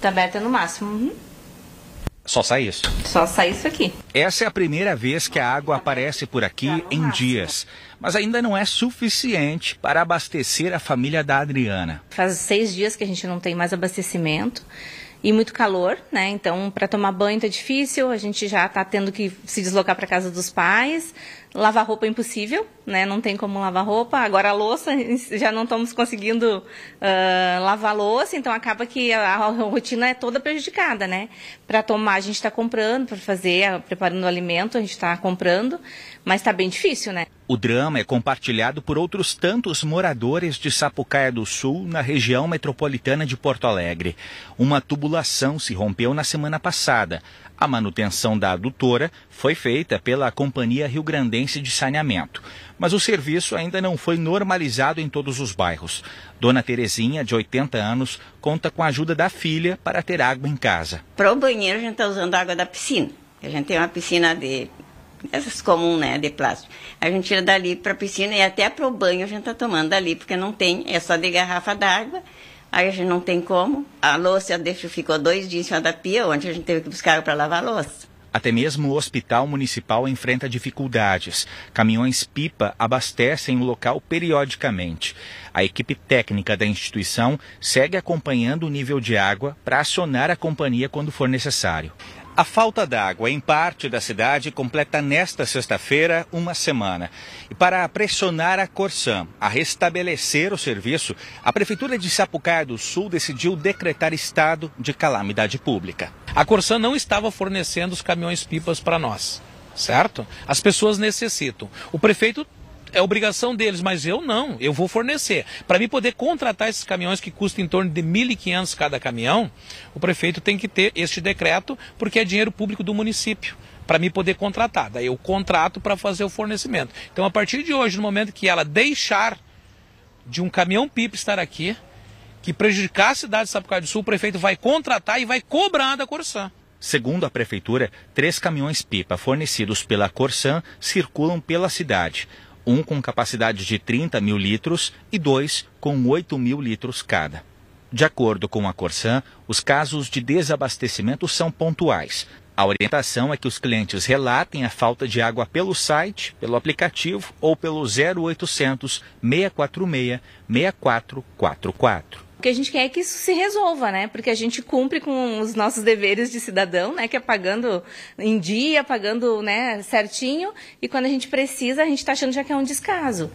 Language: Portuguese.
Tá aberta no máximo. Uhum. Só sai isso? Só sai isso aqui. Essa é a primeira vez que a água aparece por aqui tá em máximo. dias. Mas ainda não é suficiente para abastecer a família da Adriana. Faz seis dias que a gente não tem mais abastecimento e muito calor, né? Então, para tomar banho tá difícil, a gente já está tendo que se deslocar para casa dos pais. Lavar roupa é impossível, né? Não tem como lavar roupa. Agora a louça, já não estamos conseguindo uh, lavar louça, então acaba que a, a, rotina é toda prejudicada, né? Para tomar a gente está comprando, para fazer, preparando o alimento a gente está comprando, mas está bem difícil, né? O drama é compartilhado por outros tantos moradores de Sapucaia do Sul, na região metropolitana de Porto Alegre. Uma tubulação se rompeu na semana passada. A manutenção da adutora foi feita pela Companhia Rio Grandense de Saneamento, mas o serviço ainda não foi normalizado em todos os bairros. Dona Terezinha, de 80 anos, conta com a ajuda da filha para ter água em casa. Para o banheiro, a gente está usando água da piscina. A gente tem uma piscina de essas comuns, né, de plástico. A gente tira dali para a piscina e até para o banho a gente está tomando dali, porque não tem, é só de garrafa d'água, aí a gente não tem como. A louça deixa, ficou dois dias em cima da pia, onde a gente teve que buscar para lavar a louça. Até mesmo o hospital municipal enfrenta dificuldades. Caminhões-pipa abastecem o local periodicamente. A equipe técnica da instituição segue acompanhando o nível de água para acionar a companhia quando for necessário. A falta d'água em parte da cidade completa nesta sexta-feira uma semana. E para pressionar a Corsã a restabelecer o serviço, a Prefeitura de Sapucaia do Sul decidiu decretar estado de calamidade pública. A Corsã não estava fornecendo os caminhões-pipas para nós certo? As pessoas necessitam. O prefeito é obrigação deles, mas eu não, eu vou fornecer. Para mim poder contratar esses caminhões que custam em torno de 1.500 cada caminhão, o prefeito tem que ter este decreto, porque é dinheiro público do município para me poder contratar. Daí eu contrato para fazer o fornecimento. Então, a partir de hoje, no momento que ela deixar de um caminhão PIP estar aqui, que prejudicar a cidade de Sapucaí do Sul, o prefeito vai contratar e vai cobrar da Corsã. Segundo a prefeitura, três caminhões pipa fornecidos pela Corsan circulam pela cidade um com capacidade de 30 mil litros e dois com 8 mil litros cada. De acordo com a Corsan, os casos de desabastecimento são pontuais. A orientação é que os clientes relatem a falta de água pelo site, pelo aplicativo ou pelo 0800 646 6444. O que a gente quer é que isso se resolva, né? Porque a gente cumpre com os nossos deveres de cidadão, né? Que é pagando em dia, pagando né, certinho, e quando a gente precisa, a gente está achando já que é um descaso.